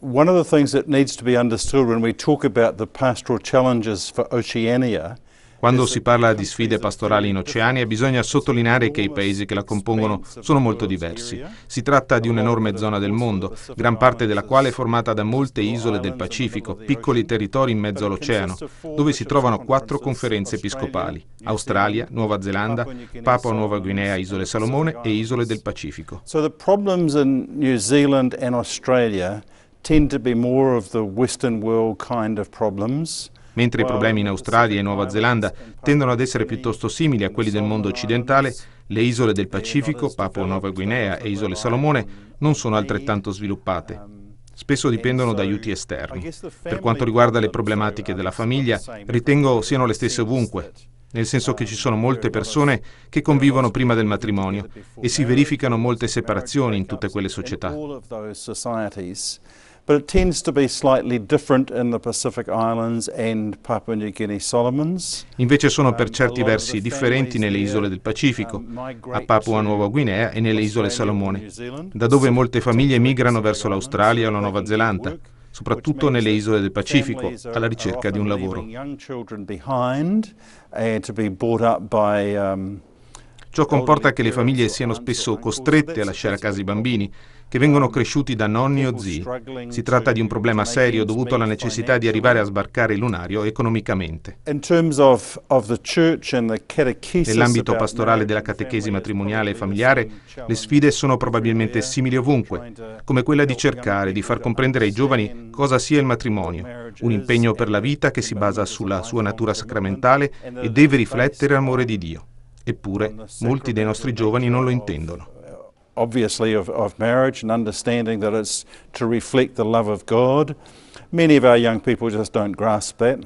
One of the things that needs to be understood when we talk about the pastoral challenges for Oceania quando si parla di sfide pastorali in Oceania bisogna sottolineare che i paesi che la compongono sono molto diversi. Si tratta di un'enorme zona del mondo, gran parte della quale è formata da molte isole del Pacifico, piccoli territori in mezzo all'oceano, dove si trovano quattro conferenze episcopali, Australia, Nuova Zelanda, Papua Nuova Guinea, Isole Salomone e Isole del Pacifico. So the problems in New Zealand and Australia tend to be more of the Western world kind of problems. Mentre i problemi in Australia e Nuova Zelanda tendono ad essere piuttosto simili a quelli del mondo occidentale, le isole del Pacifico, Papua Nuova Guinea e Isole Salomone um, non sono altrettanto sviluppate. Um, Spesso dipendono da aiuti esterni. Per quanto riguarda le problematiche della famiglia, ritengo siano le stesse ovunque, nel senso che ci sono um, molte persone che convivono prima del matrimonio e si verificano molte separazioni in tutte quelle società but it tends to be slightly different in the Pacific Islands and Papua New Guinea Solomons. Invece sono per um, certi versi differenti nelle isole del Pacifico, um, a Papua Nuova Guinea e nelle isole Salomone, da dove molte famiglie migrano verso l'Australia o la Nuova Zelanda, soprattutto nelle isole del Pacifico, alla ricerca di un lavoro. Ciò comporta che le famiglie siano spesso costrette a lasciare a casa i bambini, che vengono cresciuti da nonni o zii. Si tratta di un problema serio dovuto alla necessità di arrivare a sbarcare il lunario economicamente. Nell'ambito pastorale della catechesi matrimoniale e familiare, le sfide sono probabilmente simili ovunque, come quella di cercare di far comprendere ai giovani cosa sia il matrimonio, un impegno per la vita che si basa sulla sua natura sacramentale e deve riflettere l'amore di Dio. Eppure molti dei nostri giovani non lo intendono. Uh, obviously of, of marriage and understanding that it's to reflect the love of God. Many of our young people just don't grasp that.